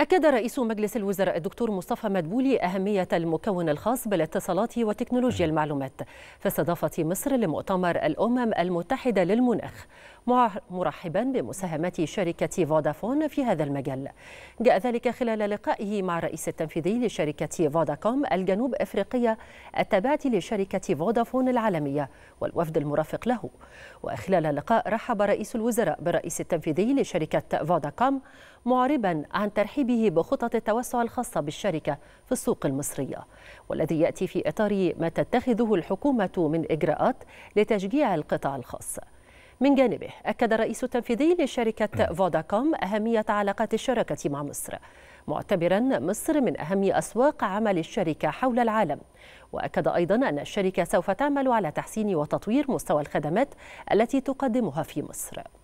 أكد رئيس مجلس الوزراء الدكتور مصطفى مدبولي أهمية المكون الخاص بالاتصالات وتكنولوجيا المعلومات في استضافة مصر لمؤتمر الأمم المتحدة للمناخ مرحبا بمساهمات شركة فودافون في هذا المجال جاء ذلك خلال لقائه مع الرئيس التنفيذي لشركة فوداكوم الجنوب أفريقية التابعة لشركة فودافون العالمية والوفد المرافق له وخلال اللقاء رحب رئيس الوزراء بالرئيس التنفيذي لشركة فوداكوم معربا عن ترحيبه بخطط التوسع الخاصة بالشركة في السوق المصرية والذي يأتي في إطار ما تتخذه الحكومة من إجراءات لتشجيع القطاع الخاص من جانبه أكد الرئيس التنفيذي لشركة فوداكوم أهمية علاقات الشراكة مع مصر معتبرا مصر من أهم أسواق عمل الشركة حول العالم وأكد أيضا أن الشركة سوف تعمل على تحسين وتطوير مستوى الخدمات التي تقدمها في مصر